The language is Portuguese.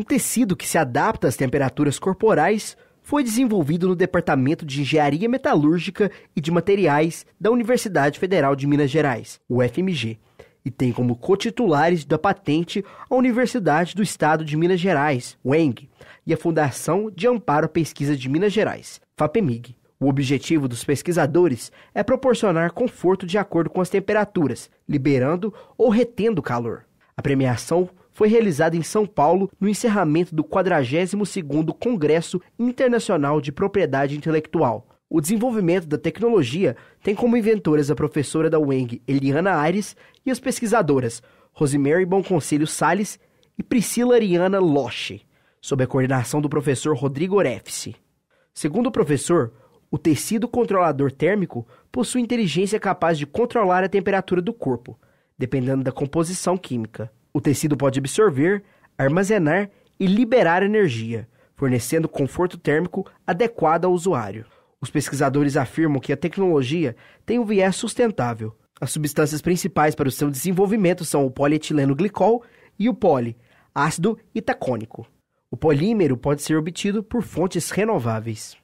Um tecido que se adapta às temperaturas corporais foi desenvolvido no Departamento de Engenharia Metalúrgica e de Materiais da Universidade Federal de Minas Gerais, UFMG, e tem como cotitulares da patente a Universidade do Estado de Minas Gerais, UENG, e a Fundação de Amparo à Pesquisa de Minas Gerais, FAPEMIG. O objetivo dos pesquisadores é proporcionar conforto de acordo com as temperaturas, liberando ou retendo calor. A premiação foi realizada em São Paulo no encerramento do 42º Congresso Internacional de Propriedade Intelectual. O desenvolvimento da tecnologia tem como inventoras a professora da UENG, Eliana Aires, e as pesquisadoras Rosemary Bonconselho Sales e Priscila Ariana Loche, sob a coordenação do professor Rodrigo Orefice. Segundo o professor, o tecido controlador térmico possui inteligência capaz de controlar a temperatura do corpo, dependendo da composição química. O tecido pode absorver, armazenar e liberar energia, fornecendo conforto térmico adequado ao usuário. Os pesquisadores afirmam que a tecnologia tem um viés sustentável. As substâncias principais para o seu desenvolvimento são o polietileno glicol e o poli, ácido itacônico. O polímero pode ser obtido por fontes renováveis.